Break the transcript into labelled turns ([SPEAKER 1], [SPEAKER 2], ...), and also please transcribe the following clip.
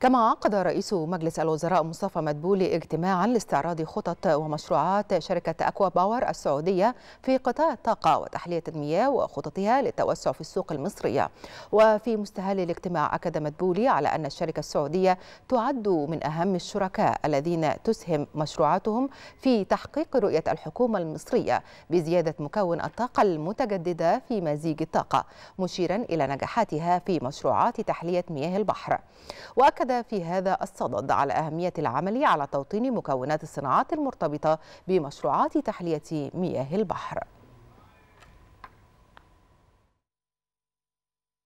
[SPEAKER 1] كما عقد رئيس مجلس الوزراء مصطفى مدبولي اجتماعا لاستعراض خطط ومشروعات شركة أكوا باور السعودية في قطاع الطاقة وتحلية المياه وخططها للتوسع في السوق المصرية وفي مستهل الاجتماع أكد مدبولي على أن الشركة السعودية تعد من أهم الشركاء الذين تسهم مشروعاتهم في تحقيق رؤية الحكومة المصرية بزيادة مكون الطاقة المتجددة في مزيج الطاقة مشيرا إلى نجاحاتها في مشروعات تحلية مياه البحر وأكد أكد في هذا الصدد على أهمية العمل على توطين مكونات الصناعات المرتبطة بمشروعات تحلية مياه البحر